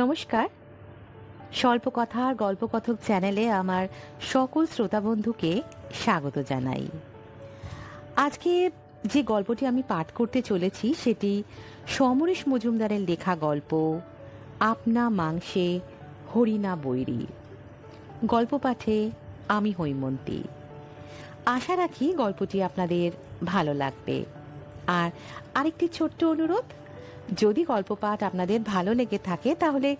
নমস্কার স্বল্পকথা আর গল্পকথক চ্যানেলে আমার সকল শ্রোতা বন্ধুকে স্বাগত জানাই আজকে যে গল্পটি আমি পাঠ করতে চলেছি সেটি সমরেশ মজুমদারের লেখা গল্প আপনা মাংসে হরিণা বৈরি গল্প পাঠে আমি হৈমন্তী আশা রাখি গল্পটি আপনাদের ভালো লাগবে আর আরেকটি ছোট্ট অনুরোধ যদি গল্প পাঠ আপনাদের ভালো লেগে থাকে তাহলে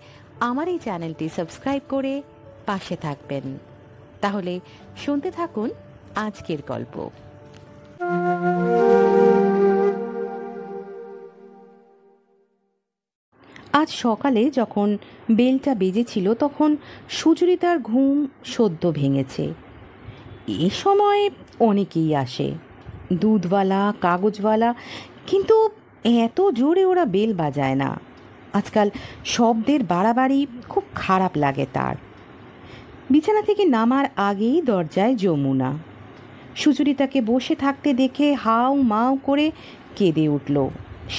আমার এই চ্যানেলটি সাবস্ক্রাইব করে পাশে থাকবেন তাহলে শুনতে থাকুন আজকের গল্প আজ সকালে যখন বেলটা বেজেছিল তখন সুচরিতার ঘুম সদ্য ভেঙেছে এ সময় অনেকেই আসে দুধওয়ালা কাগজওয়ালা কিন্তু এত জোরে ওরা বেল বাজায় না আজকাল শব্দের বাড়াবাড়ি খুব খারাপ লাগে তার বিছানা থেকে নামার আগেই দরজায় যমুনা সুচরিতাকে বসে থাকতে দেখে হাউ মাউ করে কেঁদে উঠল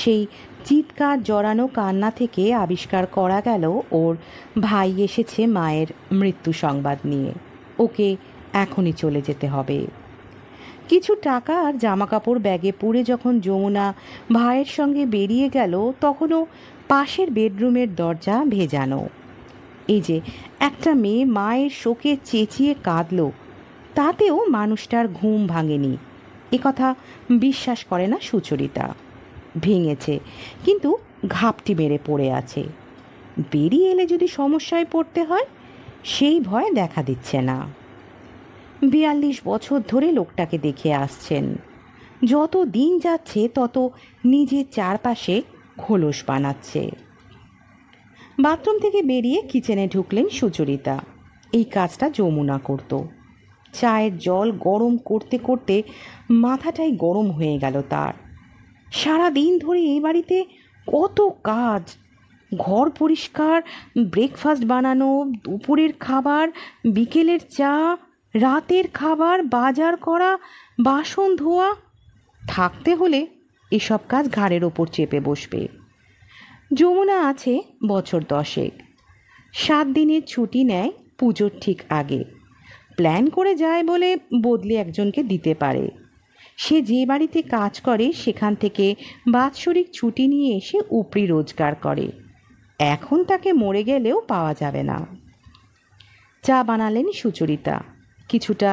সেই চিৎকার জড়ানো কান্না থেকে আবিষ্কার করা গেল ওর ভাই এসেছে মায়ের মৃত্যু সংবাদ নিয়ে ওকে এখনই চলে যেতে হবে কিছু টাকা আর জামাকাপড় ব্যাগে পরে যখন যমুনা ভাইয়ের সঙ্গে বেরিয়ে গেল তখনও পাশের বেডরুমের দরজা ভেজানো এই যে একটা মেয়ে মায়ের শোকে চেঁচিয়ে কাঁদল তাতেও মানুষটার ঘুম ভাঙেনি কথা বিশ্বাস করে না সুচরিতা ভেঙেছে কিন্তু ঘাপটি মেরে পড়ে আছে বেরিয়ে এলে যদি সমস্যায় পড়তে হয় সেই ভয় দেখা দিচ্ছে না বিয়াল্লিশ বছর ধরে লোকটাকে দেখে আসছেন যত দিন যাচ্ছে তত নিজের চারপাশে খোলস বানাচ্ছে বাথরুম থেকে বেরিয়ে কিচেনে ঢুকলেন সুচরিতা এই কাজটা যমুনা করত চায়ের জল গরম করতে করতে মাথাটাই গরম হয়ে গেল তার সারা দিন ধরে এই বাড়িতে কত কাজ ঘর পরিষ্কার ব্রেকফাস্ট বানানো দুপুরের খাবার বিকেলের চা রাতের খাবার বাজার করা বাসন ধোয়া থাকতে হলে এসব কাজ ঘাড়ের ওপর চেপে বসবে যমুনা আছে বছর দশেক সাত দিনের ছুটি নেয় পুজোর ঠিক আগে প্ল্যান করে যায় বলে বদলি একজনকে দিতে পারে সে যে বাড়িতে কাজ করে সেখান থেকে বাৎসরিক ছুটি নিয়ে এসে উপরি রোজগার করে এখন তাকে মরে গেলেও পাওয়া যাবে না চা বানালেন সুচরিতা কিছুটা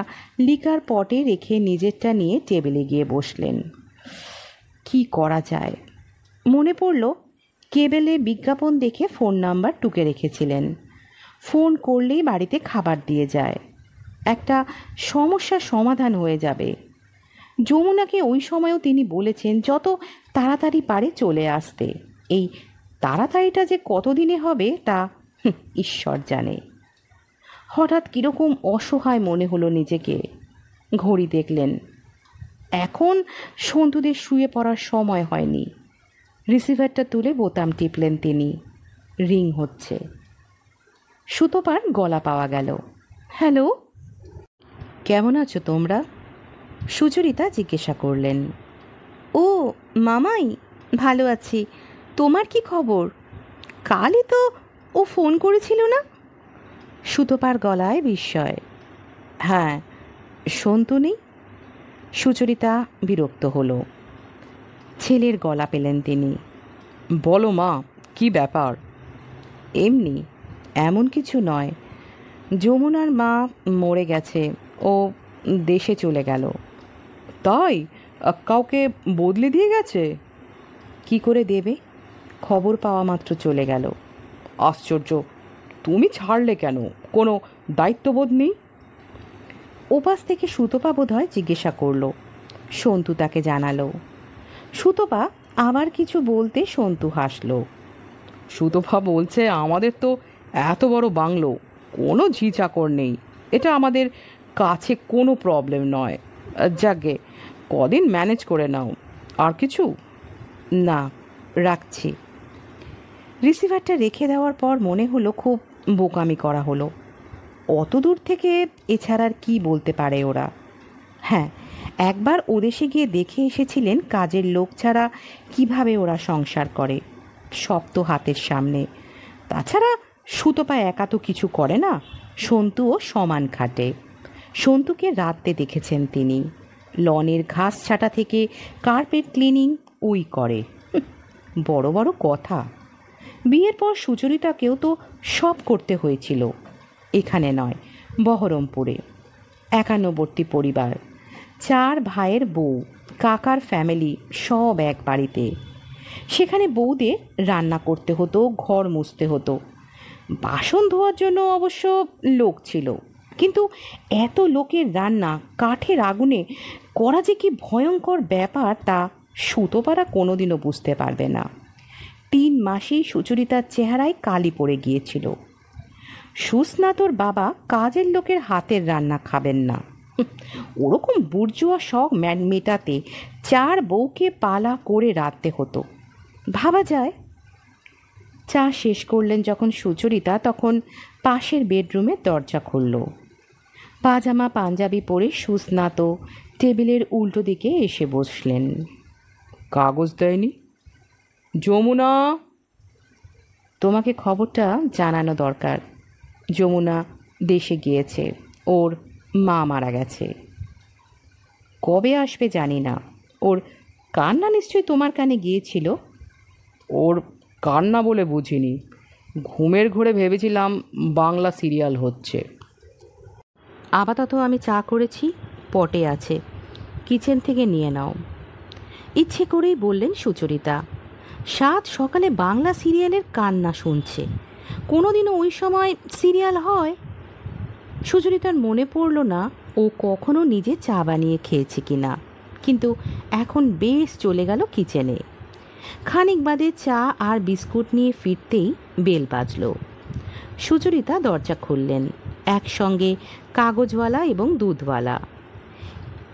লিকার পটে রেখে নিজেরটা নিয়ে টেবিলে গিয়ে বসলেন কি করা যায় মনে পড়ল কেবেলে বিজ্ঞাপন দেখে ফোন নাম্বার টুকে রেখেছিলেন ফোন করলেই বাড়িতে খাবার দিয়ে যায় একটা সমস্যার সমাধান হয়ে যাবে যমুনাকে ওই সময়ও তিনি বলেছেন যত তাড়াতাড়ি পারে চলে আসতে এই তাড়াতাড়িটা যে কতদিনে হবে তা ঈশ্বর জানে হঠাৎ কীরকম অসহায় মনে হলো নিজেকে ঘড়ি দেখলেন এখন সন্তুদের শুয়ে পড়ার সময় হয়নি রিসিভারটা তুলে বোতাম টিপলেন তিনি রিং হচ্ছে সুতোপার গলা পাওয়া গেল হ্যালো কেমন আছো তোমরা সুচরিতা জিজ্ঞাসা করলেন ও মামাই ভালো আছি তোমার কি খবর কালই তো ও ফোন করেছিল না সুতপার গলায় বিস্ময় হ্যাঁ সন্তুনি সুচরিতা বিরক্ত হলো ছেলের গলা পেলেন তিনি বলো মা কি ব্যাপার এমনি এমন কিছু নয় যমুনার মা মরে গেছে ও দেশে চলে গেল তাই কাউকে বদলে দিয়ে গেছে কি করে দেবে খবর পাওয়া মাত্র চলে গেল আশ্চর্য তুমি ছাড়লে কেন কোনো দায়িত্ববোধ নেই ওপাশ থেকে সুতপা বোধহয় জিজ্ঞাসা করল সন্তু তাকে জানালো সুতপা আবার কিছু বলতে সন্তু হাসল সুতপা বলছে আমাদের তো এত বড় বাংলো কোনো ঝিঝাকর নেই এটা আমাদের কাছে কোনো প্রবলেম নয় যাকে কদিন ম্যানেজ করে নাও আর কিছু না রাখছি রিসিভারটা রেখে দেওয়ার পর মনে হলো খুব বোকামি করা হলো অত দূর থেকে এছাড়া আর কী বলতে পারে ওরা হ্যাঁ একবার ওদেশে গিয়ে দেখে এসেছিলেন কাজের লোক ছাড়া কিভাবে ওরা সংসার করে সব তো হাতের সামনে তাছাড়া সুতো পায়ে একা তো কিছু করে না সন্তুও সমান খাটে সন্তুকে রাতে দেখেছেন তিনি লনের ঘাস ছাটা থেকে কার্পেট ক্লিনিং ওই করে বড় বড় কথা বিয়ের পর সুচরিতাকেও তো সব করতে হয়েছিল এখানে নয় বহরমপুরে একান্নবর্তী পরিবার চার ভাইয়ের বউ কাকার ফ্যামিলি সব এক বাড়িতে সেখানে বউদের রান্না করতে হতো ঘর মুছতে হতো বাসন ধোয়ার জন্য অবশ্য লোক ছিল কিন্তু এত লোকের রান্না কাঠের আগুনে করা যে কি ভয়ঙ্কর ব্যাপার তা সুতোপাড়া কোনোদিনও বুঝতে পারবে না তিন মাসেই সুচরিতার চেহারায় কালি পড়ে গিয়েছিল সুস্নাতর বাবা কাজের লোকের হাতের রান্না খাবেন না ওরকম বুর্জুয়া শখ ম্যান মেটাতে চার বউকে পালা করে রাঁধতে হতো ভাবা যায় চা শেষ করলেন যখন সুচরিতা তখন পাশের বেডরুমে দরজা খুলল পাজামা পাঞ্জাবি পরে সুস্নাত টেবিলের উল্টো দিকে এসে বসলেন কাগজ দেয়নি যমুনা তোমাকে খবরটা জানানো দরকার যমুনা দেশে গিয়েছে ওর মা মারা গেছে কবে আসবে জানি না ওর কান্না নিশ্চয়ই তোমার কানে গিয়েছিল ওর কান্না বলে বুঝিনি ঘুমের ঘোরে ভেবেছিলাম বাংলা সিরিয়াল হচ্ছে আপাতত আমি চা করেছি পটে আছে কিচেন থেকে নিয়ে নাও ইচ্ছে করেই বললেন সুচরিতা সাত সকালে বাংলা সিরিয়ালের কান্না শুনছে কোনোদিনও ওই সময় সিরিয়াল হয় সুচরিতার মনে পড়ল না ও কখনো নিজে চা বানিয়ে খেয়েছে কি না কিন্তু এখন বেশ চলে গেল কিচেনে খানিক বাদে চা আর বিস্কুট নিয়ে ফিরতেই বেল বাজল সুচরিতা দরজা খুললেন একসঙ্গে কাগজওয়ালা এবং দুধওয়ালা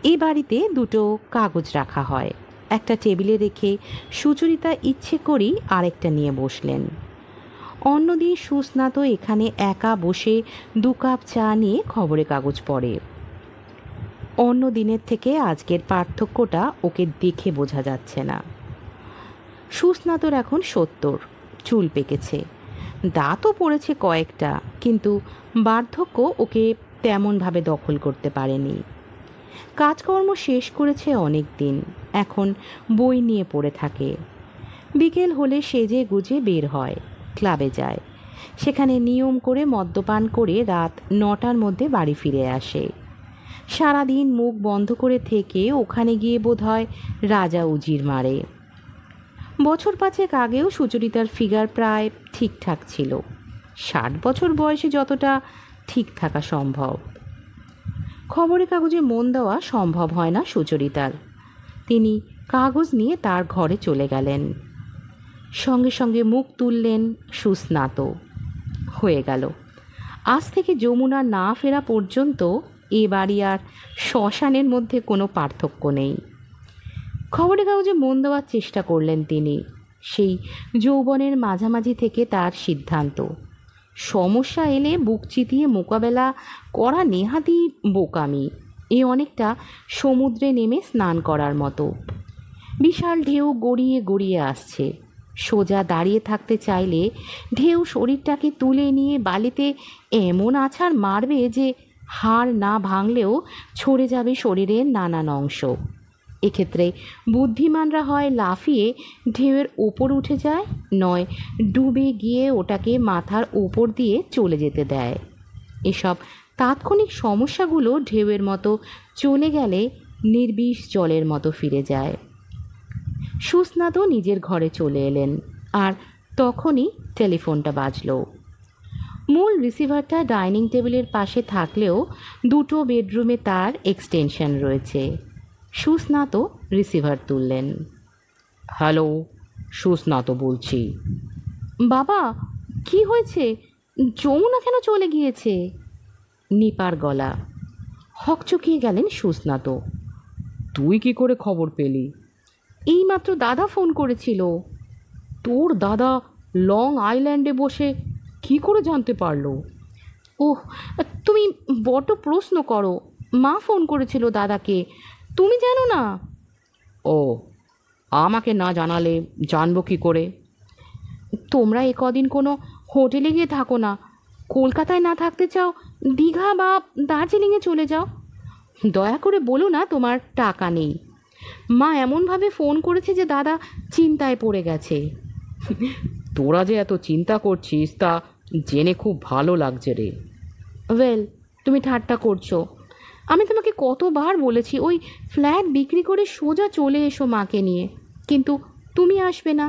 এই বাড়িতে দুটো কাগজ রাখা হয় একটা টেবিলে রেখে সুচরিতা ইচ্ছে করেই আরেকটা নিয়ে বসলেন অন্যদিন সুস্নাত এখানে একা বসে দু কাপ চা নিয়ে খবরের কাগজ পড়ে অন্য দিনের থেকে আজকের পার্থক্যটা ওকে দেখে বোঝা যাচ্ছে না সুস্নাতর এখন সত্তর চুল পেকেছে দাঁতও পড়েছে কয়েকটা কিন্তু বার্ধক্য ওকে তেমনভাবে দখল করতে পারেনি কাজকর্ম শেষ করেছে অনেক দিন এখন বই নিয়ে পড়ে থাকে বিকেল হলে সেজে গুজে বের হয় ক্লাবে যায় সেখানে নিয়ম করে মদ্যপান করে রাত নটার মধ্যে বাড়ি ফিরে আসে সারাদিন মুখ বন্ধ করে থেকে ওখানে গিয়ে বোধ হয় রাজা উজির মারে বছর পাঁচেক আগেও সুচরিতার ফিগার প্রায় ঠিকঠাক ছিল ষাট বছর বয়সে যতটা ঠিক থাকা সম্ভব খবরের কাগজে মন দেওয়া সম্ভব হয় না সুচরিতার তিনি কাগজ নিয়ে তার ঘরে চলে গেলেন সঙ্গে সঙ্গে মুখ তুললেন সুস্নাত হয়ে গেল আজ থেকে যমুনা না ফেরা পর্যন্ত এ বাড়ি আর শ্মশানের মধ্যে কোনো পার্থক্য নেই খবরের কাগজে মন দেওয়ার চেষ্টা করলেন তিনি সেই যৌবনের মাঝামাঝি থেকে তার সিদ্ধান্ত সমস্যা এলে বুক চিতিয়ে মোকাবেলা করা নেহাতি বোকামি এ অনেকটা সমুদ্রে নেমে স্নান করার মতো বিশাল ঢেউ গড়িয়ে গড়িয়ে আসছে সোজা দাঁড়িয়ে থাকতে চাইলে ঢেউ শরীরটাকে তুলে নিয়ে বালিতে এমন আছাড় মারবে যে হাড় না ভাঙলেও ছড়ে যাবে শরীরের নানান অংশ এক্ষেত্রে বুদ্ধিমানরা হয় লাফিয়ে ঢেউয়ের ওপর উঠে যায় নয় ডুবে গিয়ে ওটাকে মাথার ওপর দিয়ে চলে যেতে দেয় এসব তাৎক্ষণিক সমস্যাগুলো ঢেউয়ের মতো চলে গেলে নির্বিষ জলের মতো ফিরে যায় সুস্নাতও নিজের ঘরে চলে এলেন আর তখনই টেলিফোনটা বাজল মূল রিসিভারটা ডাইনিং টেবিলের পাশে থাকলেও দুটো বেডরুমে তার এক্সটেনশন রয়েছে সুস্নাত রিসিভার তুললেন হ্যালো সুস্নাত বলছি বাবা কি হয়েছে যমুনা কেন চলে গিয়েছে নিপার গলা চকিয়ে গেলেন সুস্নাত তুই কি করে খবর পেলি এইমাত্র দাদা ফোন করেছিল তোর দাদা লং আইল্যান্ডে বসে কি করে জানতে পারল ওহ তুমি বড্ড প্রশ্ন করো মা ফোন করেছিল দাদাকে তুমি জানো না ও আমাকে না জানালে জানবো কি করে তোমরা এ কদিন কোনো হোটেলে গিয়ে থাকো না কলকাতায় না থাকতে চাও দীঘা বা দার্জিলিংয়ে চলে যাও দয়া করে বলো না তোমার টাকা নেই মা এমনভাবে ফোন করেছে যে দাদা চিন্তায় পড়ে গেছে তোরা যে এত চিন্তা করছিস তা জেনে খুব ভালো লাগছে রে ওয়েল তুমি ঠাট্টা করছো আমি তোমাকে কতবার বলেছি ওই ফ্ল্যাট বিক্রি করে সোজা চলে এসো মাকে নিয়ে কিন্তু তুমি আসবে না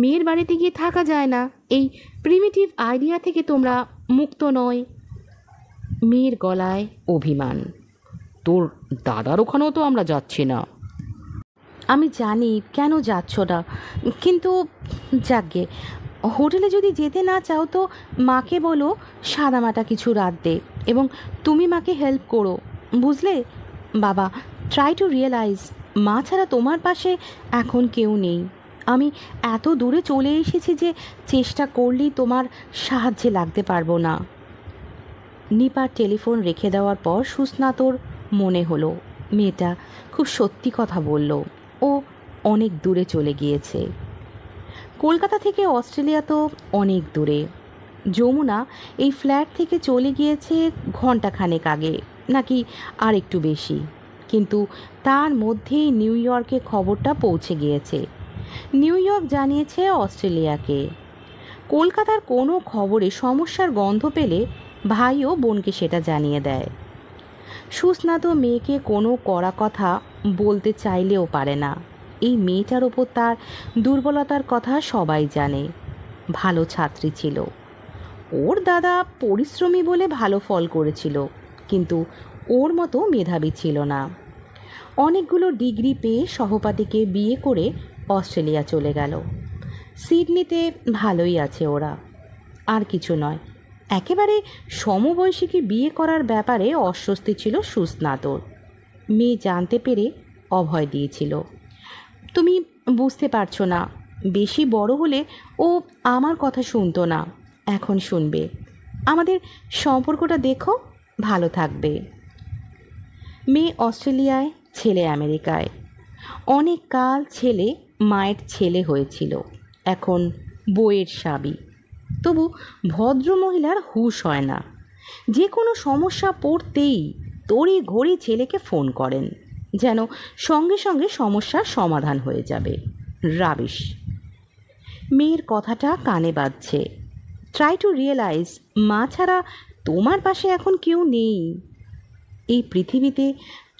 মেয়ের বাড়িতে গিয়ে থাকা যায় না এই প্রিমিটিভ আইডিয়া থেকে তোমরা মুক্ত নয় মেয়ের গলায় অভিমান তোর দাদার ওখানেও তো আমরা যাচ্ছি না আমি জানি কেন যাচ্ছ না কিন্তু যাকগে হোটেলে যদি যেতে না চাও তো মাকে বলো সাদামাটা কিছু দে এবং তুমি মাকে হেল্প করো বুঝলে বাবা ট্রাই টু রিয়েলাইজ মা ছাড়া তোমার পাশে এখন কেউ নেই আমি এত দূরে চলে এসেছি যে চেষ্টা করলেই তোমার সাহায্যে লাগতে পারবো না নিপার টেলিফোন রেখে দেওয়ার পর সুস্নাতর মনে হলো মেয়েটা খুব সত্যি কথা বলল ও অনেক দূরে চলে গিয়েছে কলকাতা থেকে অস্ট্রেলিয়া তো অনেক দূরে যমুনা এই ফ্ল্যাট থেকে চলে গিয়েছে ঘন্টাখানেক আগে নাকি আর একটু বেশি কিন্তু তার মধ্যেই নিউ ইয়র্কে খবরটা পৌঁছে গিয়েছে নিউ ইয়র্ক জানিয়েছে অস্ট্রেলিয়াকে কলকাতার কোনো খবরে সমস্যার গন্ধ পেলে ভাই ও বোনকে সেটা জানিয়ে দেয় সুস্না তো মেয়েকে কোনো কড়া কথা বলতে চাইলেও পারে না এই মেয়েটার ওপর তার দুর্বলতার কথা সবাই জানে ভালো ছাত্রী ছিল ওর দাদা পরিশ্রমী বলে ভালো ফল করেছিল কিন্তু ওর মতো মেধাবী ছিল না অনেকগুলো ডিগ্রি পেয়ে সহপাঠীকে বিয়ে করে অস্ট্রেলিয়া চলে গেল সিডনিতে ভালোই আছে ওরা আর কিছু নয় একেবারে সমবয়সীকে বিয়ে করার ব্যাপারে অস্বস্তি ছিল সুস্নাতর মেয়ে জানতে পেরে অভয় দিয়েছিল তুমি বুঝতে পারছো না বেশি বড় হলে ও আমার কথা শুনতো না এখন শুনবে আমাদের সম্পর্কটা দেখো ভালো থাকবে মেয়ে অস্ট্রেলিয়ায় ছেলে আমেরিকায় অনেক কাল ছেলে মায়ের ছেলে হয়েছিল এখন বইয়ের সাবি তবু ভদ্রমহিলার হুশ হয় না যে কোনো সমস্যা পড়তেই তড়ি ঘড়ি ছেলেকে ফোন করেন যেন সঙ্গে সঙ্গে সমস্যার সমাধান হয়ে যাবে রাবিশ মেয়ের কথাটা কানে বাজছে ট্রাই টু রিয়েলাইজ মা ছাড়া তোমার পাশে এখন কেউ নেই এই পৃথিবীতে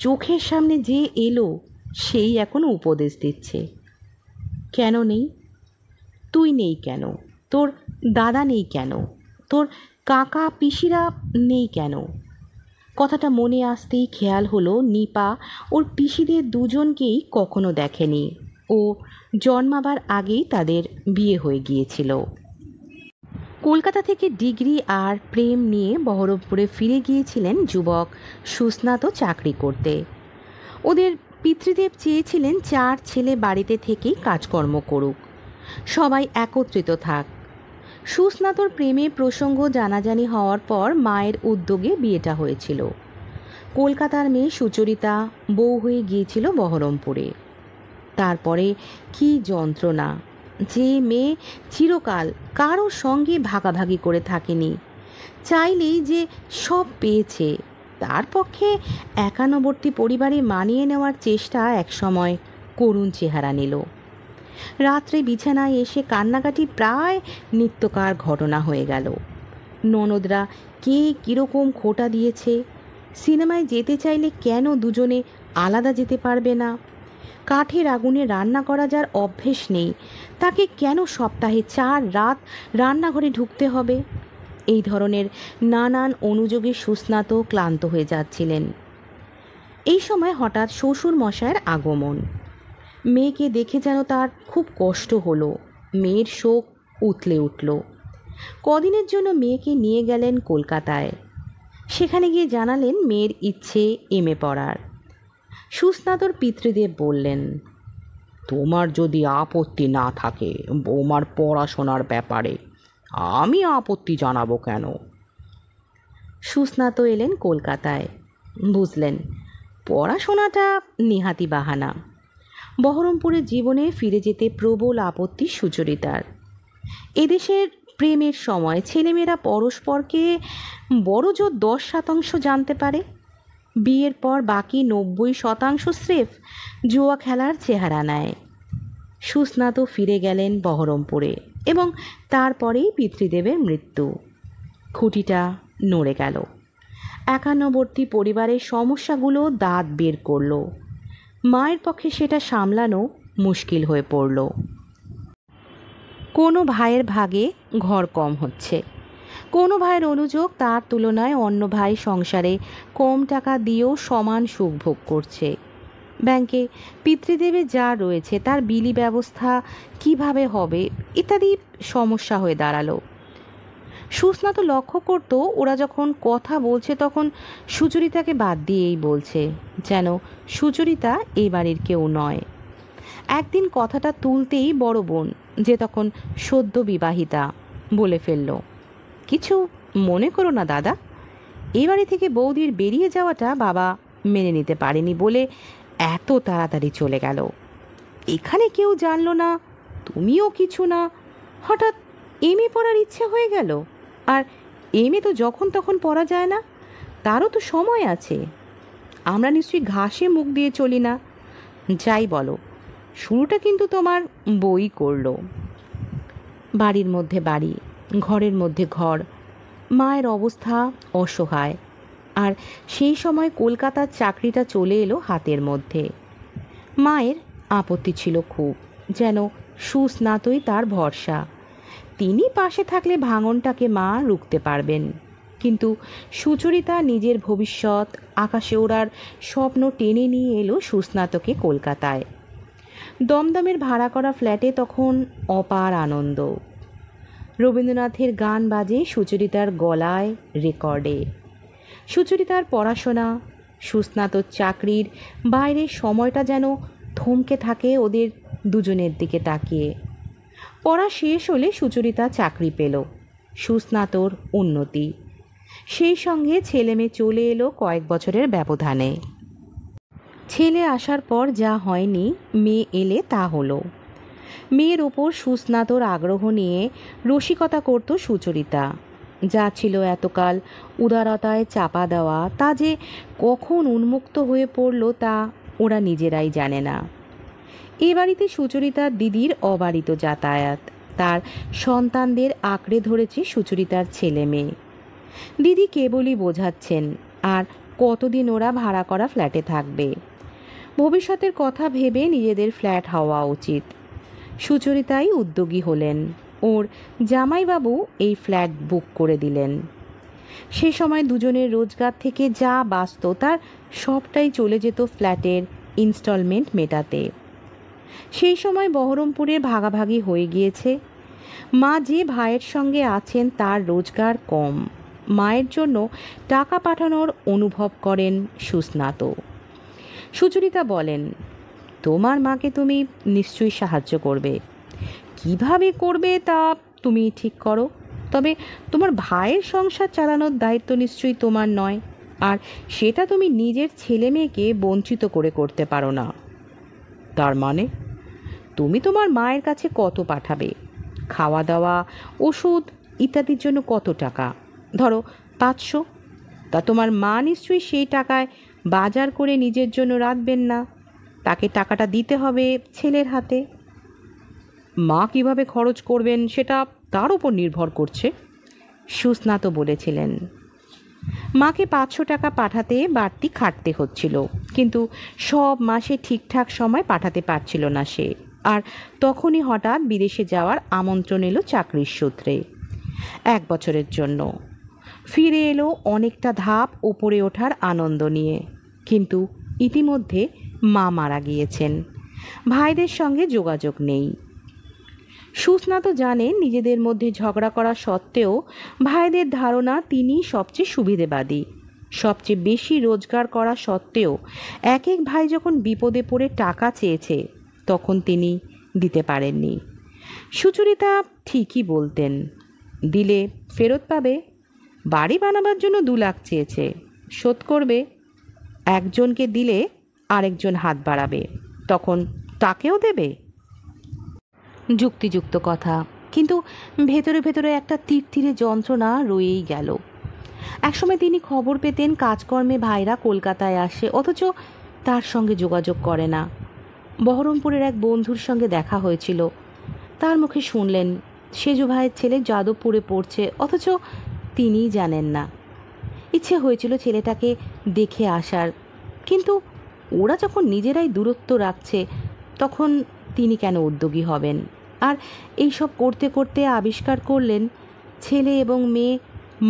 চোখের সামনে যে এলো সেই এখন উপদেশ দিচ্ছে কেন নেই তুই নেই কেন তোর দাদা নেই কেন তোর কাকা পিসিরা নেই কেন কথাটা মনে আসতেই খেয়াল হলো নিপা ওর পিসিদের দুজনকেই কখনো দেখেনি ও জন্মাবার আগেই তাদের বিয়ে হয়ে গিয়েছিল কলকাতা থেকে ডিগ্রি আর প্রেম নিয়ে বহরমপুরে ফিরে গিয়েছিলেন যুবক সুস্নাত চাকরি করতে ওদের পিতৃদেব চেয়েছিলেন চার ছেলে বাড়িতে থেকেই কাজকর্ম করুক সবাই একত্রিত থাক সুস্নাতর প্রেমে প্রসঙ্গ জানাজানি হওয়ার পর মায়ের উদ্যোগে বিয়েটা হয়েছিল কলকাতার মেয়ে সুচরিতা বউ হয়ে গিয়েছিল বহরমপুরে তারপরে কি যন্ত্রণা যে মেয়ে চিরকাল কারো সঙ্গে ভাগাভাগি করে থাকেনি চাইলেই যে সব পেয়েছে তার পক্ষে একানবর্তী পরিবারে মানিয়ে নেওয়ার চেষ্টা একসময় করুণ চেহারা নিল রাত্রে বিছানায় এসে কান্নাকাটি প্রায় নিত্যকার ঘটনা হয়ে গেল ননদরা কে কীরকম খোটা দিয়েছে সিনেমায় যেতে চাইলে কেন দুজনে আলাদা যেতে পারবে না কাঠের আগুনে রান্না করা যার অভ্যেস নেই তাকে কেন সপ্তাহে চার রাত রান্নাঘরে ঢুকতে হবে এই ধরনের নানান অনুযোগে সুস্নাত ক্লান্ত হয়ে যাচ্ছিলেন এই সময় হঠাৎ শ্বশুর মশায়ের আগমন মেয়েকে দেখে যেন তার খুব কষ্ট হলো মেয়ের শোক উতলে উঠল কদিনের জন্য মেয়েকে নিয়ে গেলেন কলকাতায় সেখানে গিয়ে জানালেন মেয়ের ইচ্ছে এম এ পড়ার সুস্নাতর পিতৃদেব বললেন তোমার যদি আপত্তি না থাকে বৌমার পড়াশোনার ব্যাপারে আমি আপত্তি জানাবো কেন সুস্নাত এলেন কলকাতায় বুঝলেন পড়াশোনাটা নিহাতি বাহানা বহরমপুরের জীবনে ফিরে যেতে প্রবল আপত্তি সুচরিতার এদেশের প্রেমের সময় ছেলেমেয়েরা পরস্পরকে বড় জোর দশ শতাংশ জানতে পারে বিয়ের পর বাকি নব্বই শতাংশ স্রেফ জুয়া খেলার চেহারা নেয় সুস্নাত ফিরে গেলেন বহরমপুরে এবং তারপরেই পিতৃদেবের মৃত্যু খুঁটিটা নড়ে গেল একান্নবর্তী পরিবারের সমস্যাগুলো দাঁত বের করলো মায়ের পক্ষে সেটা সামলানো মুশকিল হয়ে পড়ল কোনো ভাইয়ের ভাগে ঘর কম হচ্ছে কোনো ভাইয়ের অনুযোগ তার তুলনায় অন্য ভাই সংসারে কম টাকা দিয়েও সমান সুখ ভোগ করছে ব্যাংকে পিতৃদেবে যা রয়েছে তার বিলি ব্যবস্থা কিভাবে হবে ইত্যাদি সমস্যা হয়ে দাঁড়ালো সুস্না তো লক্ষ্য করত ওরা যখন কথা বলছে তখন সুচরিতাকে বাদ দিয়েই বলছে যেন সুচরিতা এ বাড়ির কেউ নয় একদিন কথাটা তুলতেই বড় বোন যে তখন সদ্য বিবাহিতা বলে ফেলল কিছু মনে করো না দাদা এ বাড়ি থেকে বৌদির বেরিয়ে যাওয়াটা বাবা মেনে নিতে পারেনি বলে এত তাড়াতাড়ি চলে গেল এখানে কেউ জানল না তুমিও কিছু না হঠাৎ এমএ পড়ার ইচ্ছে হয়ে গেল আর এমএ তো যখন তখন পড়া যায় না তারও তো সময় আছে আমরা নিশ্চয়ই ঘাসে মুখ দিয়ে চলি না যাই বলো শুরুটা কিন্তু তোমার বই করলো বাড়ির মধ্যে বাড়ি ঘরের মধ্যে ঘর মায়ের অবস্থা অসহায় আর সেই সময় কলকাতার চাকরিটা চলে এলো হাতের মধ্যে মায়ের আপত্তি ছিল খুব যেন সুস্নাতই তার ভরসা তিনি পাশে থাকলে ভাঙনটাকে মা রুখতে পারবেন কিন্তু সুচরিতা নিজের ভবিষ্যৎ আকাশে ওড়ার স্বপ্ন টেনে নিয়ে এলো সুস্নাতকে কলকাতায় দমদমের ভাড়া করা ফ্ল্যাটে তখন অপার আনন্দ রবীন্দ্রনাথের গান বাজে সুচরিতার গলায় রেকর্ডে সুচরিতার পড়াশোনা সুস্নাত চাকরির বাইরে সময়টা যেন থমকে থাকে ওদের দুজনের দিকে তাকিয়ে পড়া শেষ হলে সুচরিতা চাকরি পেল সুস্নাতর উন্নতি সেই সঙ্গে ছেলে মেয়ে চলে এলো কয়েক বছরের ব্যবধানে ছেলে আসার পর যা হয়নি মেয়ে এলে তা হলো মেয়ের ওপর সুস্নাতর আগ্রহ নিয়ে রসিকতা করত সুচরিতা যা ছিল এতকাল উদারতায় চাপা দেওয়া তা যে কখন উন্মুক্ত হয়ে পড়ল তা ওরা নিজেরাই জানে না এ বাড়িতে সুচরিতার দিদির অবারিত যাতায়াত তার সন্তানদের আঁকড়ে ধরেছে সুচরিতার ছেলে মেয়ে দিদি কেবলই বোঝাচ্ছেন আর কতদিন ওরা ভাড়া করা ফ্ল্যাটে থাকবে ভবিষ্যতের কথা ভেবে নিজেদের ফ্ল্যাট হওয়া উচিত সুচরিতাই উদ্যোগী হলেন ওর জামাইবাবু এই ফ্ল্যাট বুক করে দিলেন সে সময় দুজনের রোজগার থেকে যা বাঁচত তার সবটাই চলে যেত ফ্ল্যাটের ইনস্টলমেন্ট মেটাতে সেই সময় বহরমপুরের ভাগাভাগি হয়ে গিয়েছে মা যে ভাইয়ের সঙ্গে আছেন তার রোজগার কম মায়ের জন্য টাকা পাঠানোর অনুভব করেন সুস্নাত সুচরিতা বলেন তোমার মাকে তুমি নিশ্চয়ই সাহায্য করবে কিভাবে করবে তা তুমি ঠিক করো তবে তোমার ভাইয়ের সংসার চালানোর দায়িত্ব নিশ্চয়ই তোমার নয় আর সেটা তুমি নিজের ছেলে মেয়েকে বঞ্চিত করে করতে পারো না তার মানে তুমি তোমার মায়ের কাছে কত পাঠাবে খাওয়া দাওয়া ওষুধ ইত্যাদির জন্য কত টাকা ধরো পাঁচশো তা তোমার মা নিশ্চয়ই সেই টাকায় বাজার করে নিজের জন্য রাখবেন না তাকে টাকাটা দিতে হবে ছেলের হাতে মা কিভাবে খরচ করবেন সেটা তার উপর নির্ভর করছে সুস্নাত বলেছিলেন মাকে পাঁচশো টাকা পাঠাতে বাড়তি খাটতে হচ্ছিল কিন্তু সব মাসে ঠিকঠাক সময় পাঠাতে পারছিল না সে আর তখনই হঠাৎ বিদেশে যাওয়ার আমন্ত্রণ এলো চাকরির সূত্রে এক বছরের জন্য ফিরে এলো অনেকটা ধাপ ওপরে ওঠার আনন্দ নিয়ে কিন্তু ইতিমধ্যে মা মারা গিয়েছেন ভাইদের সঙ্গে যোগাযোগ নেই সুস্না তো জানেন নিজেদের মধ্যে ঝগড়া করা সত্ত্বেও ভাইদের ধারণা তিনি সবচেয়ে সুবিধেবাদী সবচেয়ে বেশি রোজগার করা সত্ত্বেও এক এক ভাই যখন বিপদে পড়ে টাকা চেয়েছে তখন তিনি দিতে পারেননি সুচরিতা ঠিকই বলতেন দিলে ফেরত পাবে বাড়ি বানাবার জন্য দু লাখ চেয়েছে শোধ করবে একজনকে দিলে আরেকজন হাত বাড়াবে তখন তাকেও দেবে যুক্তিযুক্ত কথা কিন্তু ভেতরে ভেতরে একটা তীর তীরে যন্ত্রণা রয়েই গেল একসময় তিনি খবর পেতেন কাজকর্মে ভাইরা কলকাতায় আসে অথচ তার সঙ্গে যোগাযোগ করে না বহরমপুরের এক বন্ধুর সঙ্গে দেখা হয়েছিল তার মুখে শুনলেন সেজু ভাইয়ের ছেলে যাদবপুরে পড়ছে অথচ তিনি জানেন না ইচ্ছে হয়েছিল ছেলেটাকে দেখে আসার কিন্তু ওরা যখন নিজেরাই দূরত্ব রাখছে তখন তিনি কেন উদ্যোগী হবেন আর এইসব করতে করতে আবিষ্কার করলেন ছেলে এবং মেয়ে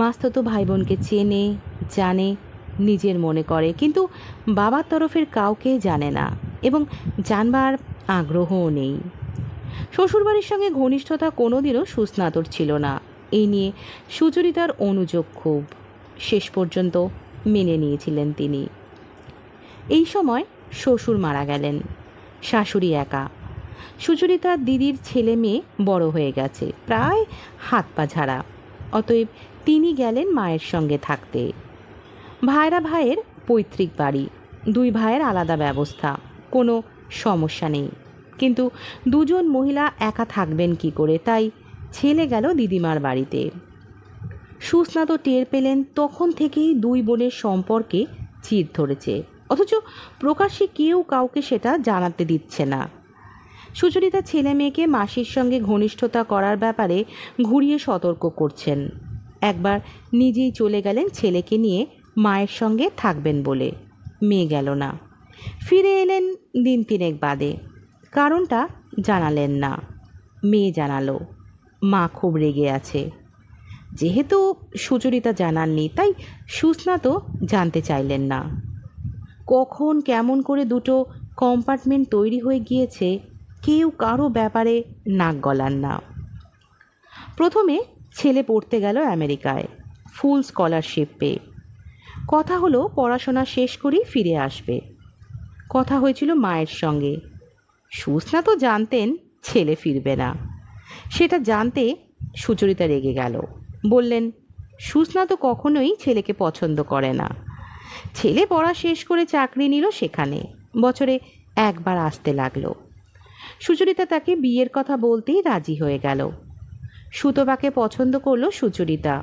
মাস্তত ভাই বোনকে চেনে জানে নিজের মনে করে কিন্তু বাবার তরফের কাউকে জানে না এবং জানবার আগ্রহও নেই শ্বশুরবাড়ির সঙ্গে ঘনিষ্ঠতা কোনোদিনও সুস্নাতর ছিল না এই নিয়ে সুচরিতার অনুযোগ খুব শেষ পর্যন্ত মেনে নিয়েছিলেন তিনি এই সময় শ্বশুর মারা গেলেন শাশুড়ি একা সুচরিতার দিদির ছেলে মেয়ে বড় হয়ে গেছে প্রায় হাত পা ঝাড়া অতএব তিনি গেলেন মায়ের সঙ্গে থাকতে ভাইরা ভাইয়ের পৈতৃক বাড়ি দুই ভাইয়ের আলাদা ব্যবস্থা কোনো সমস্যা নেই কিন্তু দুজন মহিলা একা থাকবেন কি করে তাই ছেলে গেল দিদিমার বাড়িতে সুস্নাত টের পেলেন তখন থেকেই দুই বোনের সম্পর্কে চির ধরেছে অথচ প্রকাশ্যে কেউ কাউকে সেটা জানাতে দিচ্ছে না সুচরিতা ছেলে মেয়েকে মাসির সঙ্গে ঘনিষ্ঠতা করার ব্যাপারে ঘুরিয়ে সতর্ক করছেন একবার নিজেই চলে গেলেন ছেলেকে নিয়ে মায়ের সঙ্গে থাকবেন বলে মেয়ে গেল না ফিরে এলেন দিন তিনেক বাদে কারণটা জানালেন না মেয়ে জানালো মা খুব রেগে আছে যেহেতু সুচরিতা জানাননি তাই সুস্না তো জানতে চাইলেন না কখন কেমন করে দুটো কম্পার্টমেন্ট তৈরি হয়ে গিয়েছে কেউ কারো ব্যাপারে নাক গলান না প্রথমে ছেলে পড়তে গেল আমেরিকায় ফুল স্কলারশিপ পেয়ে কথা হলো পড়াশোনা শেষ করেই ফিরে আসবে কথা হয়েছিল মায়ের সঙ্গে সুস্না তো জানতেন ছেলে ফিরবে না সেটা জানতে সুচরিতা রেগে গেল বললেন সুস্না তো কখনোই ছেলেকে পছন্দ করে না ছেলে পড়া শেষ করে চাকরি নিল সেখানে বছরে একবার আসতে লাগলো সুচরিতা তাকে বিয়ের কথা বলতেই রাজি হয়ে গেল সুতবাকে পছন্দ করল সুচরিতা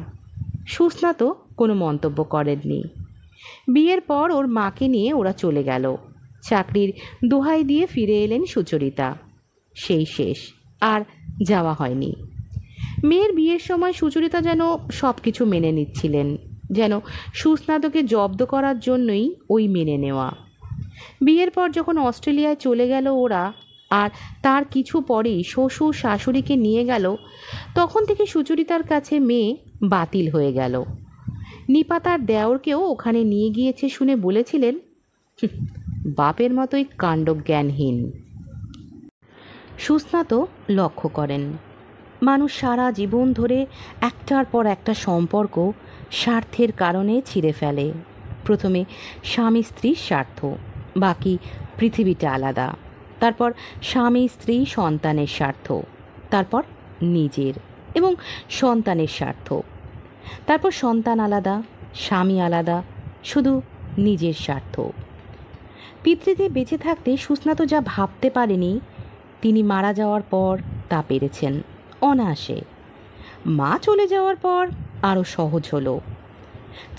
সুস্না তো কোনো মন্তব্য করেননি বিয়ের পর ওর মাকে নিয়ে ওরা চলে গেল চাকরির দোহাই দিয়ে ফিরে এলেন সুচরিতা সেই শেষ আর যাওয়া হয়নি মেয়ের বিয়ের সময় সুচরিতা যেন সব কিছু মেনে নিচ্ছিলেন যেন সুস্নাতকে জব্দ করার জন্যই ওই মেনে নেওয়া বিয়ের পর যখন অস্ট্রেলিয়ায় চলে গেল ওরা আর তার কিছু পরেই শ্বশুর শাশুড়িকে নিয়ে গেল তখন থেকে সুচরিতার কাছে মেয়ে বাতিল হয়ে গেল নিপাতার দেওরকেও ওখানে নিয়ে গিয়েছে শুনে বলেছিলেন বাপের মতোই কাণ্ডজ্ঞানহীন সুস্নাত লক্ষ্য করেন মানুষ সারা জীবন ধরে একটার পর একটা সম্পর্ক স্বার্থের কারণে ছিঁড়ে ফেলে প্রথমে স্বামী স্ত্রীর স্বার্থ বাকি পৃথিবীটা আলাদা তারপর স্বামী স্ত্রী সন্তানের স্বার্থ তারপর নিজের এবং সন্তানের স্বার্থ তারপর সন্তান আলাদা স্বামী আলাদা শুধু নিজের স্বার্থ পিতৃদের বেঁচে থাকতে সুস্না তো যা ভাবতে পারেনি তিনি মারা যাওয়ার পর তা পেরেছেন অনায়াসে মা চলে যাওয়ার পর আরও সহজ হলো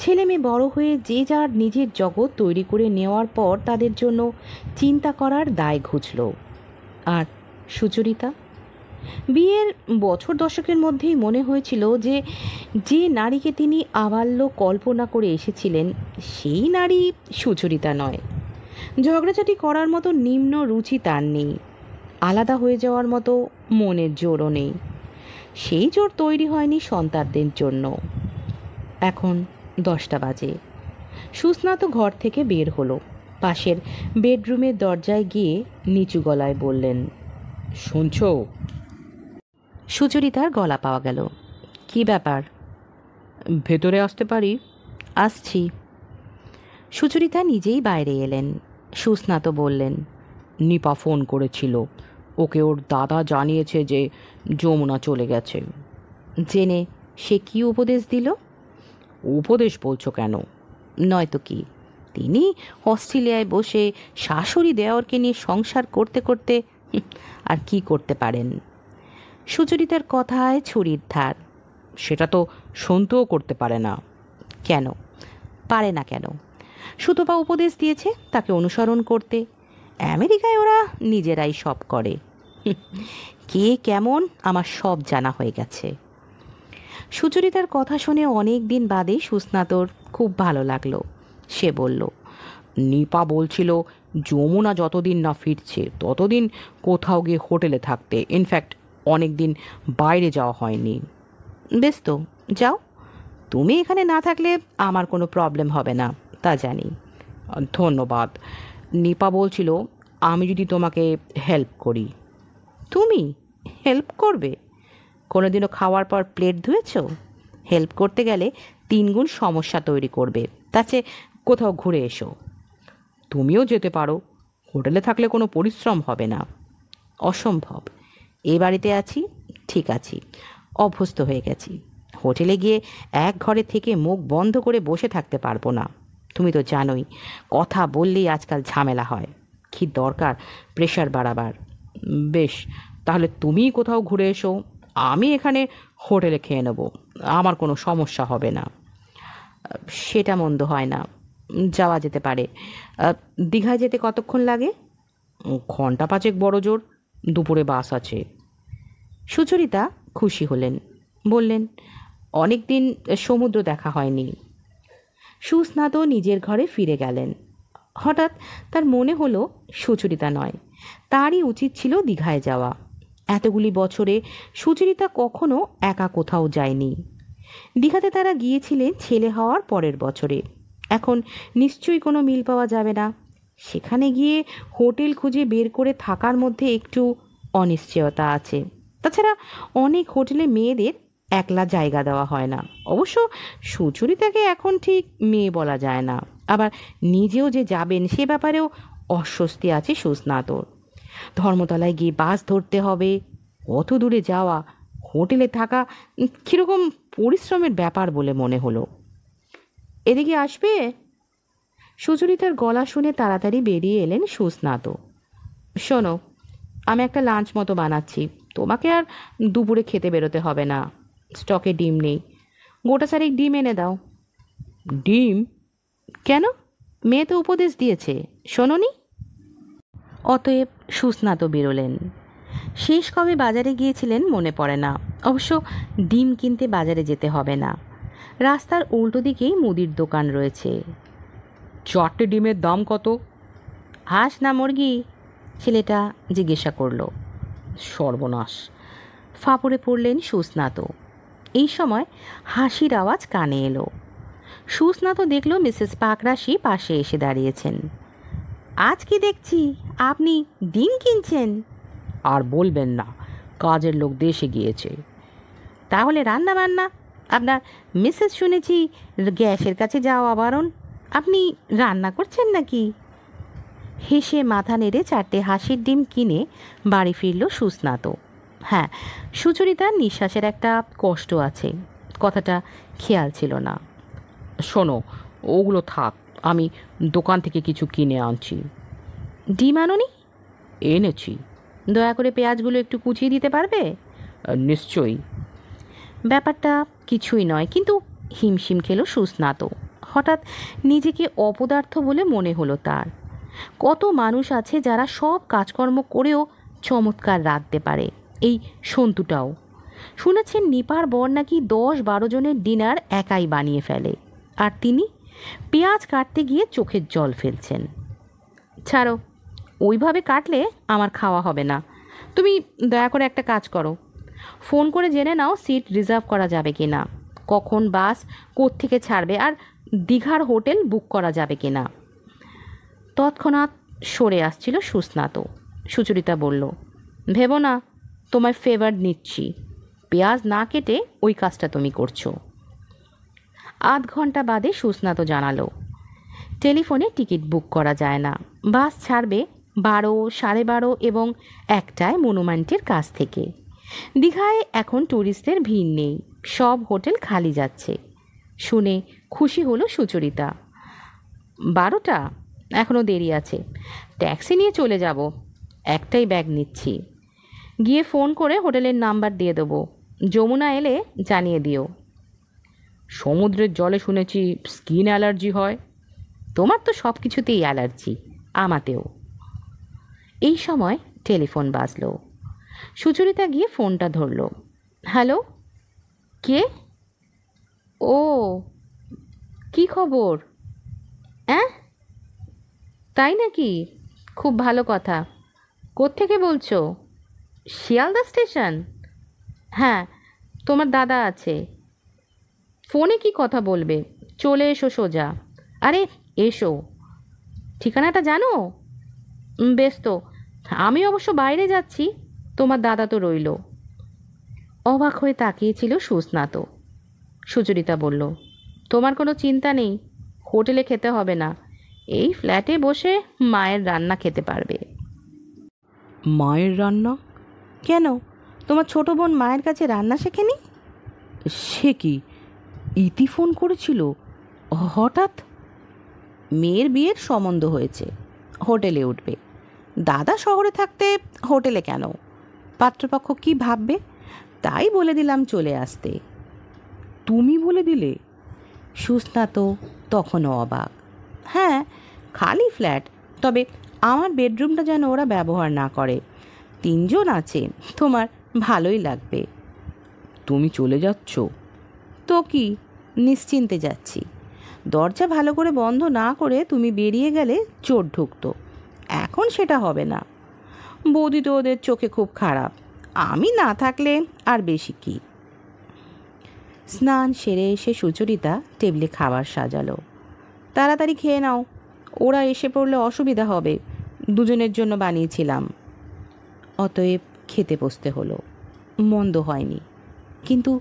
ছেলে মেয়ে বড় হয়ে যে যার নিজের জগৎ তৈরি করে নেওয়ার পর তাদের জন্য চিন্তা করার দায় ঘুচল আর সুচরিতা বিয়ের বছর দশকের মধ্যেই মনে হয়েছিল যে যে নারীকে তিনি আবাল্য কল্পনা করে এসেছিলেন সেই নারী সুচরিতা নয় ঝগড়াঝাটি করার মতো নিম্ন রুচি তার নেই আলাদা হয়ে যাওয়ার মতো মনের জোরও নেই সেই জোর তৈরি হয়নি সন্তানদের জন্য এখন দশটা বাজে সুস্না তো ঘর থেকে বের হলো পাশের বেডরুমের দরজায় গিয়ে নিচু গলায় বললেন শুনছ সুচরিতার গলা পাওয়া গেল কি ব্যাপার ভেতরে আসতে পারি আসছি সুচরিতা নিজেই বাইরে এলেন সুস্নাত বললেন নিপা ফোন করেছিল ওকে ওর দাদা জানিয়েছে যে যমুনা চলে গেছে জেনে সে কি উপদেশ দিল উপদেশ বলছো কেন নয়তো কি তিনি অস্ট্রেলিয়ায় বসে শাশুড়ি দেওয়ারকে নিয়ে সংসার করতে করতে আর কি করতে পারেন সুচরিতার কথায় ছুরির ধার সেটা তো সন্তুও করতে পারে না কেন পারে না কেন সুতপা উপদেশ দিয়েছে তাকে অনুসরণ করতে আমেরিকায় ওরা নিজেরাই সব করে কে কেমন আমার সব জানা হয়ে গেছে সুচরিতার কথা শুনে অনেক দিন বাদে সুস্নাতর খুব ভালো লাগলো সে বলল নিপা বলছিল যমুনা যতদিন না ফিরছে ততদিন কোথাও গিয়ে হোটেলে থাকতে ইনফ্যাক্ট অনেক দিন বাইরে যাওয়া হয়নি বেশ তো যাও তুমি এখানে না থাকলে আমার কোনো প্রবলেম হবে না তা জানি ধন্যবাদ নিপা বলছিল আমি যদি তোমাকে হেল্প করি তুমি হেল্প করবে কোনোদিনও খাওয়ার পর প্লেট ধুয়েছ হেল্প করতে গেলে তিনগুণ সমস্যা তৈরি করবে তাছে কোথাও ঘুরে এসো তুমিও যেতে পারো হোটেলে থাকলে কোনো পরিশ্রম হবে না অসম্ভব এ বাড়িতে আছি ঠিক আছি অভ্যস্ত হয়ে গেছি হোটেলে গিয়ে এক ঘরে থেকে মুখ বন্ধ করে বসে থাকতে পারবো না তুমি তো জানোই কথা বললেই আজকাল ঝামেলা হয় কি দরকার প্রেশার বাড়াবার বেশ তাহলে তুমি কোথাও ঘুরে এসো আমি এখানে হোটেলে খেয়ে নেব আমার কোনো সমস্যা হবে না সেটা মন্দ হয় না যাওয়া যেতে পারে দীঘায় যেতে কতক্ষণ লাগে ঘন্টা পাঁচেক বড় জোর দুপুরে বাস আছে সুচরিতা খুশি হলেন বললেন অনেক দিন সমুদ্র দেখা হয়নি সুস্নাত নিজের ঘরে ফিরে গেলেন হঠাৎ তার মনে হলো সুচরিতা নয় তারই উচিত ছিল দীঘায় যাওয়া এতগুলি বছরে সুচরিতা কখনো একা কোথাও যায়নি দীঘাতে তারা গিয়েছিলেন ছেলে হওয়ার পরের বছরে এখন নিশ্চয়ই কোনো মিল পাওয়া যাবে না সেখানে গিয়ে হোটেল খুঁজে বের করে থাকার মধ্যে একটু অনিশ্চয়তা আছে তাছাড়া অনেক হোটেলে মেয়েদের একলা জায়গা দেওয়া হয় না অবশ্য সুচরিতাকে এখন ঠিক মেয়ে বলা যায় না আবার নিজেও যে যাবেন সে ব্যাপারেও অস্বস্তি আছে সুস্নাতর ধর্মতলায় গিয়ে বাস ধরতে হবে কত দূরে যাওয়া হোটেলে থাকা কীরকম পরিশ্রমের ব্যাপার বলে মনে হলো এদিকে আসবে সুচরিতার গলা শুনে তাড়াতাড়ি বেরিয়ে এলেন সুস্নাত শোনো আমি একটা লাঞ্চ মতো বানাচ্ছি তোমাকে আর দুপুরে খেতে বেরোতে হবে না স্টকে ডিম নেই গোটা চারিক ডিম এনে দাও ডিম কেন মেয়ে তো উপদেশ দিয়েছে শোনো নি অতএব সুস্নাত বেরোলেন শেষ কবে বাজারে গিয়েছিলেন মনে পড়ে না অবশ্য ডিম কিনতে বাজারে যেতে হবে না রাস্তার উল্টো দিকেই মুদির দোকান রয়েছে চারটে ডিমের দাম কত হাঁস না মুরগি ছেলেটা জিজ্ঞাসা করল সর্বনাশ ফাপড়ে পড়লেন সুস্নাত এই সময় হাসির আওয়াজ কানে এলো সুস্নাত দেখল মিসেস পাকরাশি পাশে এসে দাঁড়িয়েছেন আজ কি দেখছি আপনি ডিম কিনছেন আর বলবেন না কাজের লোক দেশে গিয়েছে তাহলে রান্না বান্না আপনার মিসেস শুনেছি গ্যাসের কাছে যাওয়া বারণ আপনি রান্না করছেন নাকি হেসে মাথা নেড়ে চারটে হাসির ডিম কিনে বাড়ি ফিরল সুস্নাত হ্যাঁ সুচরিতার নিঃশ্বাসের একটা কষ্ট আছে কথাটা খেয়াল ছিল না শোনো ওগুলো থাক আমি দোকান থেকে কিছু কিনে আনছি ডিম মাননি এনেছি দয়া করে পেঁয়াজগুলো একটু কুচিয়ে দিতে পারবে নিশ্চয়ই ব্যাপারটা কিছুই নয় কিন্তু হিমশিম খেলো সুস্নাত হঠাৎ নিজেকে অপদার্থ বলে মনে হলো তার কত মানুষ আছে যারা সব কাজকর্ম করেও চমৎকার রাখতে পারে এই সন্তুটাও শুনেছেন নিপার বর নাকি দশ বারো জনের ডিনার একাই বানিয়ে ফেলে আর তিনি পেঁয়াজ কাটতে গিয়ে চোখের জল ফেলছেন ছাড়ো ওইভাবে কাটলে আমার খাওয়া হবে না তুমি দয়া করে একটা কাজ করো ফোন করে জেনে নাও সিট রিজার্ভ করা যাবে কি না কখন বাস থেকে ছাড়বে আর দীঘার হোটেল বুক করা যাবে কি না তৎক্ষণাৎ সরে আসছিল সুস্নাত সুচরিতা বলল ভেবো না তোমার ফেভার নিচ্ছি পেঁয়াজ না কেটে ওই কাজটা তুমি করছো আধ ঘন্টা বাদে সুস্নাত জানালো টেলিফোনে টিকিট বুক করা যায় না বাস ছাড়বে বারো সাড়ে বারো এবং একটায় মনুমেন্টের কাছ থেকে দীঘায় এখন ট্যুরিস্টদের ভিড় নেই সব হোটেল খালি যাচ্ছে শুনে খুশি হলো সুচরিতা বারোটা এখনও দেরি আছে ট্যাক্সি নিয়ে চলে যাব একটাই ব্যাগ নিচ্ছি গিয়ে ফোন করে হোটেলের নাম্বার দিয়ে দেবো যমুনা এলে জানিয়ে দিও সমুদ্রের জলে শুনেছি স্কিন অ্যালার্জি হয় তোমার তো সব কিছুতেই অ্যালার্জি আমাতেও এই সময় টেলিফোন বাজলো সুচরিতা গিয়ে ফোনটা ধরল হ্যালো কে ও কি খবর অ্যাঁ তাই নাকি খুব ভালো কথা কোথেকে বলছো শিয়ালদা স্টেশন হ্যাঁ তোমার দাদা আছে ফোনে কি কথা বলবে চলে এসো সোজা আরে এসো ঠিকানাটা জানো বেশ তো আমি অবশ্য বাইরে যাচ্ছি তোমার দাদা তো রইল অবাক হয়ে তাকিয়েছিল সুস্নাত সুচরিতা বলল তোমার কোনো চিন্তা নেই হোটেলে খেতে হবে না এই ফ্ল্যাটে বসে মায়ের রান্না খেতে পারবে মায়ের রান্না কেন তোমার ছোট বোন মায়ের কাছে রান্না শেখেনি সে কি ইতি ফোন করেছিল হঠাৎ মেয়ের বিয়ের সম্বন্ধ হয়েছে হোটেলে উঠবে দাদা শহরে থাকতে হোটেলে কেন পাত্রপক্ষ কি ভাববে তাই বলে দিলাম চলে আসতে তুমি বলে দিলে সুস্না তো তখনও অবাক হ্যাঁ খালি ফ্ল্যাট তবে আমার বেডরুমটা যেন ওরা ব্যবহার না করে তিনজন আছে তোমার ভালোই লাগবে তুমি চলে যাচ্ছ তো কি নিশ্চিন্তে যাচ্ছি দরজা ভালো করে বন্ধ না করে তুমি বেরিয়ে গেলে চোর ঢুকতো এখন সেটা হবে না বৌদি তো ওদের চোখে খুব খারাপ আমি না থাকলে আর বেশি কি স্নান সেরে এসে সুচরিতা টেবিলে খাবার সাজালো তাড়াতাড়ি খেয়ে নাও ওরা এসে পড়লে অসুবিধা হবে দুজনের জন্য বানিয়েছিলাম অতএব খেতে বসতে হলো মন্দ হয়নি কিন্তু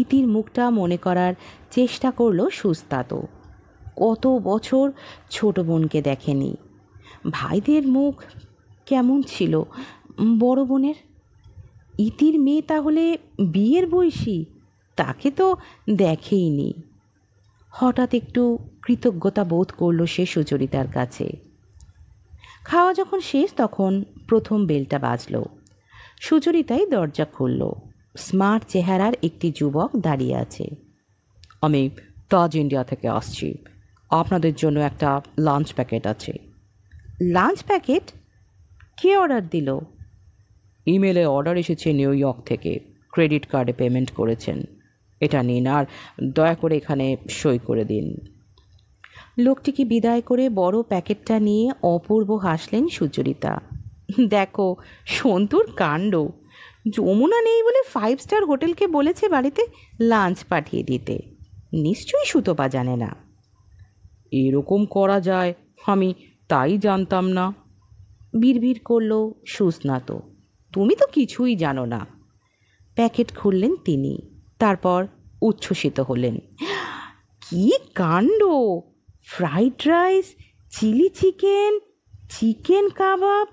ইতির মুখটা মনে করার চেষ্টা করল সুস্তাত কত বছর ছোট বোনকে দেখেনি ভাইদের মুখ কেমন ছিল বড় বোনের ইতির মেয়ে তাহলে বিয়ের বয়সী তাকে তো দেখেইনি হঠাৎ একটু কৃতজ্ঞতা বোধ করল সে সুচরিতার কাছে খাওয়া যখন শেষ তখন প্রথম বেলটা বাজল সুচরিতাই দরজা খুলল স্মার্ট চেহারার একটি যুবক দাঁড়িয়ে আছে আমি তাজ ইন্ডিয়া থেকে আসছি আপনাদের জন্য একটা লাঞ্চ প্যাকেট আছে লাঞ্চ প্যাকেট কে অর্ডার দিল ইমেলে অর্ডার এসেছে নিউ ইয়র্ক থেকে ক্রেডিট কার্ডে পেমেন্ট করেছেন এটা নিন আর দয়া করে এখানে সই করে দিন লোকটিকে বিদায় করে বড় প্যাকেটটা নিয়ে অপূর্ব হাসলেন সুচরিতা দেখো সন্তুর কাণ্ড যমুনা নেই বলে ফাইভ স্টার হোটেলকে বলেছে বাড়িতে লাঞ্চ পাঠিয়ে দিতে নিশ্চয়ই সুতপা জানে না এরকম করা যায় আমি তাই জানতাম না বিড়বিড় করল সুস্নাত তুমি তো কিছুই জানো না প্যাকেট খুললেন তিনি তারপর উচ্ছ্বসিত হলেন কি কাণ্ড fried rice chilli chicken chicken kebab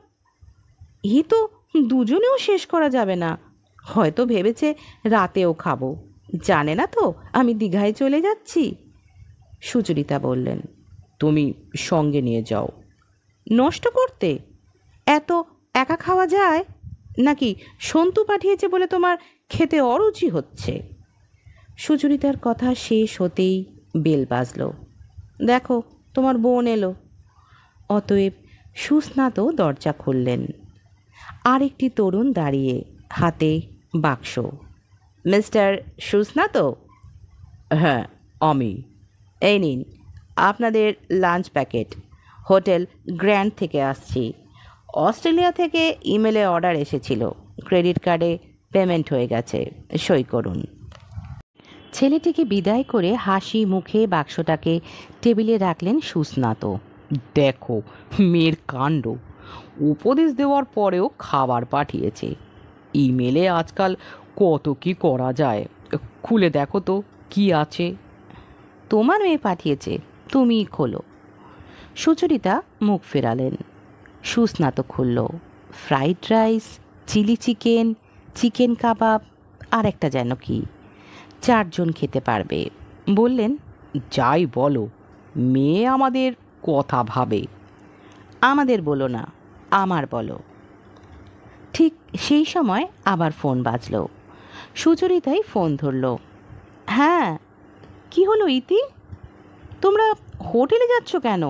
এ তো দুজনেও শেষ করা যাবে না হয়তো ভেবেছে রাতেও খাবো জানে না তো আমি দীঘায় চলে যাচ্ছি সুচরিতা বললেন তুমি সঙ্গে নিয়ে যাও নষ্ট করতে এত একা খাওয়া যায় নাকি সন্তু পাঠিয়েছে বলে তোমার খেতে অরুচি হচ্ছে সুচরিতার কথা শেষ হতেই বেল বাজল দেখো তোমার বোন এলো অতএব সুস্নাত দরজা খুললেন আর একটি তরুণ দাঁড়িয়ে হাতে বাক্স মিস্টার সুস্না তো হ্যাঁ আমি এই নিন আপনাদের লাঞ্চ প্যাকেট হোটেল গ্র্যান্ড থেকে আসছি অস্ট্রেলিয়া থেকে ইমেলে অর্ডার এসেছিল ক্রেডিট কার্ডে পেমেন্ট হয়ে গেছে সই করুন ছেলেটিকে বিদায় করে হাসি মুখে বাক্সটাকে টেবিলে রাখলেন সুস্নাত দেখো মেয়ের কাণ্ড উপদেশ দেওয়ার পরেও খাবার পাঠিয়েছে ইমেলে আজকাল কত কি করা যায় খুলে দেখো তো কি আছে তোমার মেয়ে পাঠিয়েছে তুমি খোলো সুচরিতা মুখ ফেরালেন সুস্নাত খুলল fried rice chilli chicken chicken kebab আর একটা যেন কি চারজন খেতে পারবে বললেন যাই বলো মেয়ে আমাদের কথা ভাবে আমাদের বলো না আমার বলো ঠিক সেই সময় আবার ফোন বাজল সুচরিতাই ফোন ধরল হ্যাঁ কি হলো ইতি তোমরা হোটেলে যাচ্ছ কেন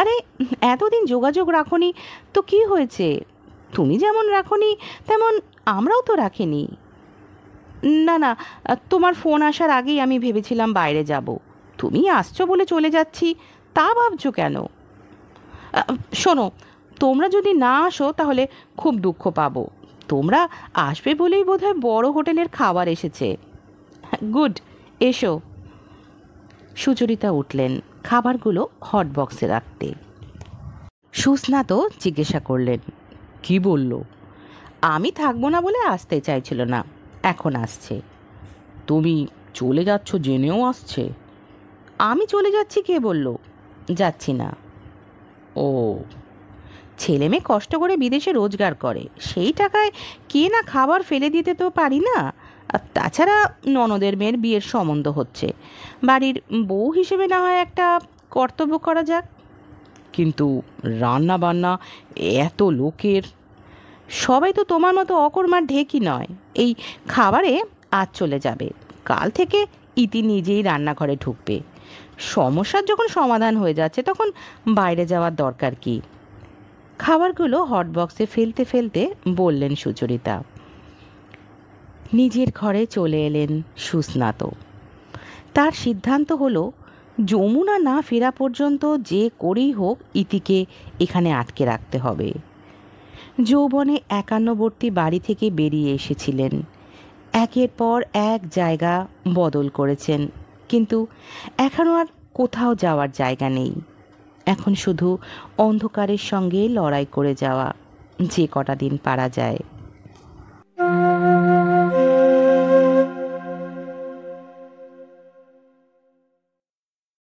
আরে এতদিন যোগাযোগ রাখনি তো কি হয়েছে তুমি যেমন রাখনি তেমন আমরাও তো রাখিনি না না তোমার ফোন আসার আগেই আমি ভেবেছিলাম বাইরে যাব তুমি আসছো বলে চলে যাচ্ছি তা ভাবছো কেন শোনো তোমরা যদি না আসো তাহলে খুব দুঃখ পাবো তোমরা আসবে বলেই বোধহয় বড় হোটেলের খাবার এসেছে গুড এসো সুচরিতা উঠলেন খাবারগুলো হট বক্সে রাখতে সুস্নাত জিজ্ঞাসা করলেন কি বলল আমি থাকবো না বলে আসতে চাইছিল না এখন আসছে তুমি চলে যাচ্ছ জেনেও আসছে আমি চলে যাচ্ছি কে বলল যাচ্ছি না ও ছেলে মেয়ে কষ্ট করে বিদেশে রোজগার করে সেই টাকায় কে না খাবার ফেলে দিতে তো পারি না আর তাছাড়া ননদের মেয়ের বিয়ের সম্বন্ধ হচ্ছে বাড়ির বউ হিসেবে না হয় একটা কর্তব্য করা যাক কিন্তু রান্না বান্না এত লোকের সবাই তো তোমার মতো অকর্মার ঢেকি নয় এই খাবারে আজ চলে যাবে কাল থেকে ইতি নিজেই রান্নাঘরে ঢুকবে সমস্যার যখন সমাধান হয়ে যাচ্ছে তখন বাইরে যাওয়ার দরকার কি খাবারগুলো হটবক্সে ফেলতে ফেলতে বললেন সুচরিতা নিজের ঘরে চলে এলেন সুস্নাত তার সিদ্ধান্ত হলো যমুনা না ফেরা পর্যন্ত যে করেই হোক ইতিকে এখানে আটকে রাখতে হবে যৌবনে একান্নবর্তী বাড়ি থেকে বেরিয়ে এসেছিলেন একের পর এক জায়গা বদল করেছেন কিন্তু এখনও আর কোথাও যাওয়ার জায়গা নেই এখন শুধু অন্ধকারের সঙ্গে লড়াই করে যাওয়া যে কটা দিন পারা যায়